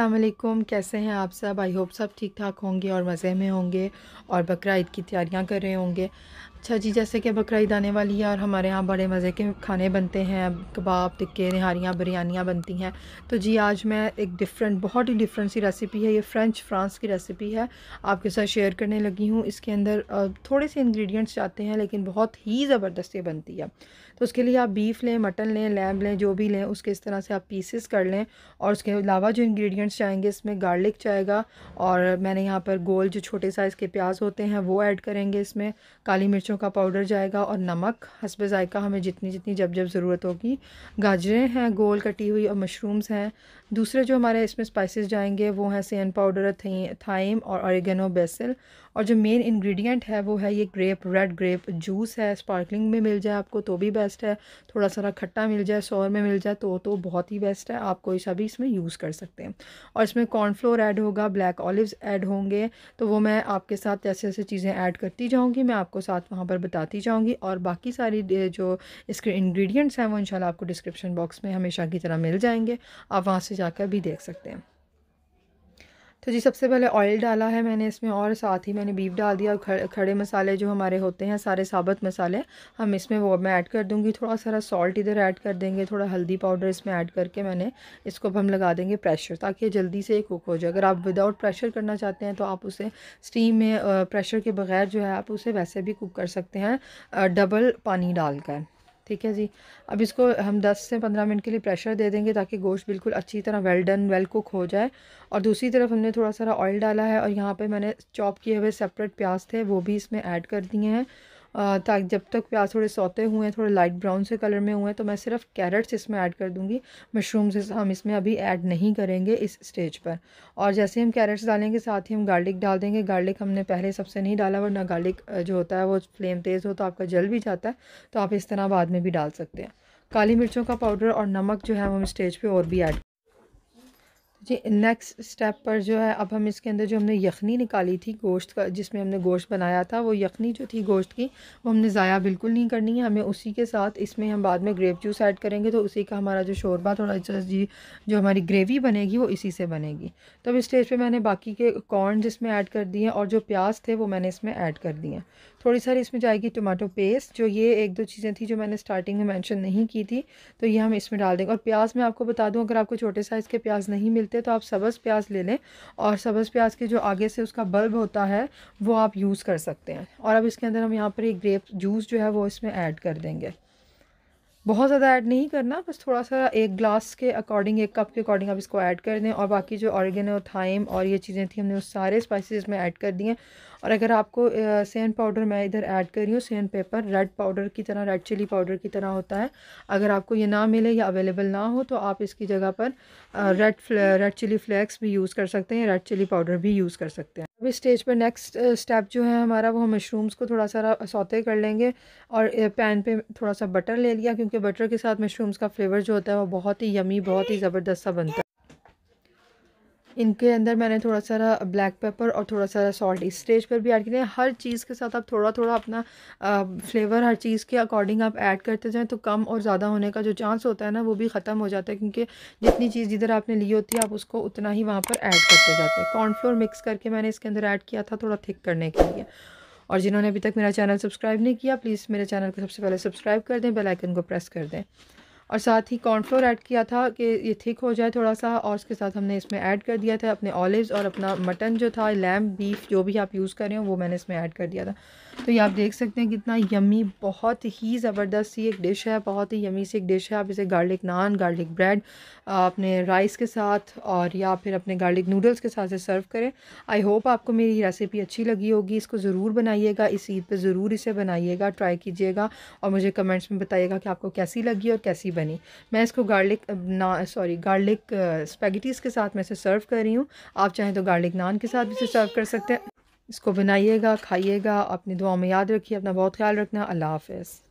अल्लाम कैसे हैं आप सब आई होप सब ठीक ठाक होंगे और मज़े में होंगे और बकरा ईद की तैयारियां कर रहे होंगे अच्छा जी जैसे कि बकरा ईद आने वाली है और हमारे यहाँ बड़े मज़े के खाने बनते हैं कबाब टिक्के नहारियाँ बिरयानियाँ बनती हैं तो जी आज मैं एक डिफरेंट बहुत ही डिफरेंट सी रेसिपी है ये फ़्रेंच फ्रांस की रेसिपी है आपके साथ शेयर करने लगी हूँ इसके अंदर थोड़े से इन्ग्रीडियंट्स जाते हैं लेकिन बहुत ही ज़बरदस्त ये बनती है तो उसके लिए आप बीफ लें मटन लें लैम्ब लें जो भी लें उसके इस तरह से आप पीसेस कर लें और उसके अलावा जो इन्ग्रीडियंट इंग्रेडिएंट्स चाहेंगे इसमें गार्लिक जाएगा और मैंने यहाँ पर गोल जो छोटे साइज़ के प्याज होते हैं वो ऐड करेंगे इसमें काली मिर्चों का पाउडर जाएगा और नमक हसब ज़ायका हमें जितनी जितनी जब जब ज़रूरत होगी गाजरें हैं गोल कटी हुई और मशरूम्स हैं दूसरे जो हमारे इसमें स्पाइसेस जाएंगे वो हैं सेन पाउडर थाइम और ऑरिगेनो बेसिल और जो मेन इंग्रेडिएंट है वो है ये ग्रेप रेड ग्रेप जूस है स्पार्कलिंग में मिल जाए आपको तो भी बेस्ट है थोड़ा सारा खट्टा मिल जाए सौर में मिल जाए तो तो बहुत ही बेस्ट है आप कोई सा भी इसमें यूज़ कर सकते हैं और इसमें कॉर्नफ्लोर ऐड होगा ब्लैक ऑलिव्स ऐड होंगे तो वो मैं आपके साथ जैसे जैसे चीज़ें ऐड करती जाऊँगी मैं आपको साथ वहाँ पर बताती जाऊँगी और बाकी सारी जो इसके इन्ग्रीडियंट्स हैं वो इन आपको डिस्क्रिप्शन बॉक्स में हमेशा की तरह मिल जाएंगे आप वहाँ से जाकर भी देख सकते हैं तो जी सबसे पहले ऑयल डाला है मैंने इसमें और साथ ही मैंने बीफ डाल दिया और खड़े मसाले जो हमारे होते हैं सारे साबत मसाले हम इसमें वो मैं ऐड कर दूँगी थोड़ा सारा सॉल्ट इधर ऐड कर देंगे थोड़ा हल्दी पाउडर इसमें ऐड करके मैंने इसको अब हम लगा देंगे प्रेशर ताकि जल्दी से कुक हो जाए अगर आप विदाउट प्रेशर करना चाहते हैं तो आप उसे स्टीम में प्रेशर के बगैर जो है आप उसे वैसे भी कुक कर सकते हैं डबल पानी डालकर ठीक है जी अब इसको हम 10 से 15 मिनट के लिए प्रेशर दे देंगे ताकि गोश्त बिल्कुल अच्छी तरह वेल डन वेल कुक हो जाए और दूसरी तरफ हमने थोड़ा सारा ऑयल डाला है और यहाँ पे मैंने चॉप किए हुए सेपरेट प्याज थे वो भी इसमें ऐड कर दिए हैं तक जब तक प्याज थोड़े सोते हुए हैं थोड़े लाइट ब्राउन से कलर में हुए हैं तो मैं सिर्फ कैरेट्स इसमें ऐड कर दूँगी मशरूम्स हम इसमें अभी ऐड नहीं करेंगे इस स्टेज पर और जैसे हम कैरेट्स डालेंगे साथ ही हम गार्लिक डाल देंगे गार्लिक हमने पहले सबसे नहीं डाला वरना गार्लिक जो होता है वो फ्लेम तेज़ हो तो आपका जल भी जाता है तो आप इस तरह बाद में भी डाल सकते हैं काली मिर्चों का पाउडर और नमक जो है हम स्टेज पर और भी ऐड जी नेक्स्ट स्टेप पर जो है अब हम इसके अंदर जो हमने यखनी निकाली थी गोश्त का जिसमें हमने गोश्त बनाया था वो यखनी जो थी गोश्त की वो हमने ज़ाया बिल्कुल नहीं करनी है हमें उसी के साथ इसमें हम बाद में ग्रेप जूस ऐड करेंगे तो उसी का हमारा जो शोरबा थोड़ा सा जी जो हमारी ग्रेवी बनेगी वो इसी से बनेगी तो अब स्टेज पर मैंने बाकी के कॉर्न जिसमें ऐड कर दिए और जो प्याज थे वो मैंने इसमें ऐड कर दिए थोड़ी सारी इसमें जाएगी टमाटो पेस्ट जो ये एक दो चीज़ें थी जो मैंने स्टार्टिंग में मेंशन नहीं की थी तो ये हम इसमें डाल देंगे और प्याज मैं आपको बता दूं अगर आपको छोटे साइज़ के प्याज नहीं मिलते तो आप सब्ज़ प्याज ले लें और सब्ज़ प्याज के जो आगे से उसका बल्ब होता है वो आप यूज़ कर सकते हैं और अब इसके अंदर हम यहाँ पर एक ग्रेप जूस जो है वो इसमें ऐड कर देंगे बहुत ज़्यादा ऐड नहीं करना बस थोड़ा सा एक ग्लास के अकॉर्डिंग एक कप के अकॉर्डिंग आप इसको ऐड कर दें और बाकी जो ऑर्गेन और थाइम और ये चीज़ें थी हमने उस सारे स्पाइसेस में ऐड कर दिए और अगर आपको सेन पाउडर मैं इधर ऐड कर रही हूँ सेन पेपर रेड पाउडर की तरह रेड चिली पाउडर की तरह होता है अगर आपको ये ना मिले या अवेलेबल ना हो तो आप इसकी जगह पर रेड रेड चिली फ्लैक्स भी यूज़ कर सकते हैं रेड चिली पाउडर भी यूज़ कर सकते हैं अब स्टेज पर नेक्स्ट स्टेप जो है हमारा वो हम मशरूम्स को थोड़ा सा सौते कर लेंगे और पैन uh, पे थोड़ा सा बटर ले लिया क्योंकि बटर के साथ मशरूम्स का फ्लेवर जो होता है वो बहुत ही यमी बहुत ही ज़बरदस्त सा बनता है इनके अंदर मैंने थोड़ा सा ब्लैक पेपर और थोड़ा सा सॉल्ट इस स्टेज पर भी ऐड किया हर चीज़ के साथ आप थोड़ा थोड़ा अपना फ्लेवर हर चीज़ के अकॉर्डिंग आप ऐड करते जाएँ तो कम और ज़्यादा होने का जो चांस होता है ना वो भी ख़त्म हो जाता है क्योंकि जितनी चीज़ जिधर आपने ली होती है आप उसको उतना ही वहाँ पर ऐड करते जाते हैं कॉर्नफ्लोर मिक्स करके मैंने इसके अंदर ऐड किया था थोड़ा थिक करने के लिए और जिन्होंने अभी तक मेरा चैनल सब्सक्राइब नहीं किया प्लीज़ मेरे चैनल को सबसे पहले सब्सक्राइब कर दें बेल आइकन को प्रेस कर दें और साथ ही कॉर्नफ्लोर ऐड किया था कि ये थिक हो जाए थोड़ा सा और उसके साथ हमने इसमें ऐड कर दिया था अपने ऑलिव्स और अपना मटन जो था लैम बीफ जो भी आप यूज़ कर रहे हो वो मैंने इसमें ऐड कर दिया था तो ये आप देख सकते हैं कितना यमी बहुत ही ज़बरदस्त सी एक डिश है बहुत ही यमी सी एक डिश है आप इसे गार्लिक नान गार्लिक ब्रेड अपने राइस के साथ और या फिर अपने गार्लिक नूडल्स के साथ सर्व करें आई होप आपको मेरी रेसिपी अच्छी लगी होगी इसको ज़रूर बनाइएगा इस ईद पर ज़रूर इसे बनाइएगा ट्राई कीजिएगा और मुझे कमेंट्स में बताइएगा कि आपको कैसी लगी और कैसी बनी मैं इसको गार्लिक ना सॉरी गार्लिक स्पैगेटीज़ के साथ मैं इसे सर्व कर रही हूँ आप चाहें तो गार्लिक नान के साथ भी इसे सर्व कर सकते हैं इसको बनाइएगा खाइएगा अपनी दुआ में याद रखिए अपना बहुत ख्याल रखना अल्लाह हाफिज़